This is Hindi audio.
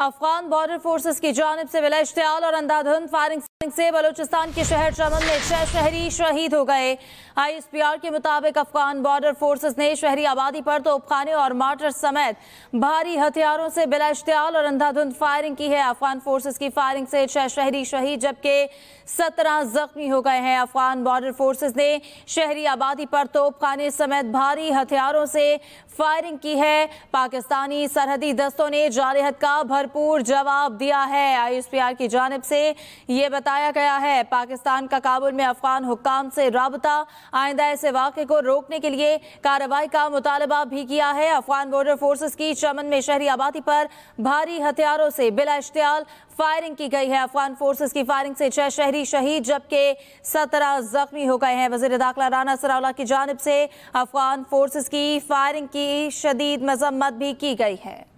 अफगान बॉर्डर फोर्सेस की जानब से विला इश्तियाल और अंधाधुंध फायरिंग से बलूचिस्तान के शहर चमन में छह शहरी शहीद हो गए आईएसपीआर के मुताबिक अफगान बॉर्डर फोर्सेस ने शहरी आबादी पर तोपखाने और मार्टर समेत भारी हथियारों से बिला इश्तियाल और अंधाधुंध फायरिंग की है अफगान फोर्सेज की फायरिंग से छह शहरी शहीद जबकि सत्रह जख्मी हो गए हैं अफगान बॉर्डर फोर्सेज ने शहरी आबादी पर तोपखाने समेत भारी हथियारों से फायरिंग की है पाकिस्तानी सरहदी दस्तों ने जारहत का भर भरपूर जवाब दिया है आईएसपीआर की जानब से ये बताया गया है पाकिस्तान का काबुल में अफगान हुक्काम से रबता आइंदा ऐसे वाक़े को रोकने के लिए कार्रवाई का मुतालबा भी किया है अफगान बॉर्डर फोर्सेस की चमन में शहरी आबादी पर भारी हथियारों से बिला इश्तियाल फायरिंग की गई है अफगान फोर्सेस की फायरिंग से छह शहरी शहीद जबकि सत्रह जख्मी हो गए हैं वजीर दाखिला राना सरावला की जानब से अफगान फोर्सेस की फायरिंग की शदीद मजम्मत भी की गई है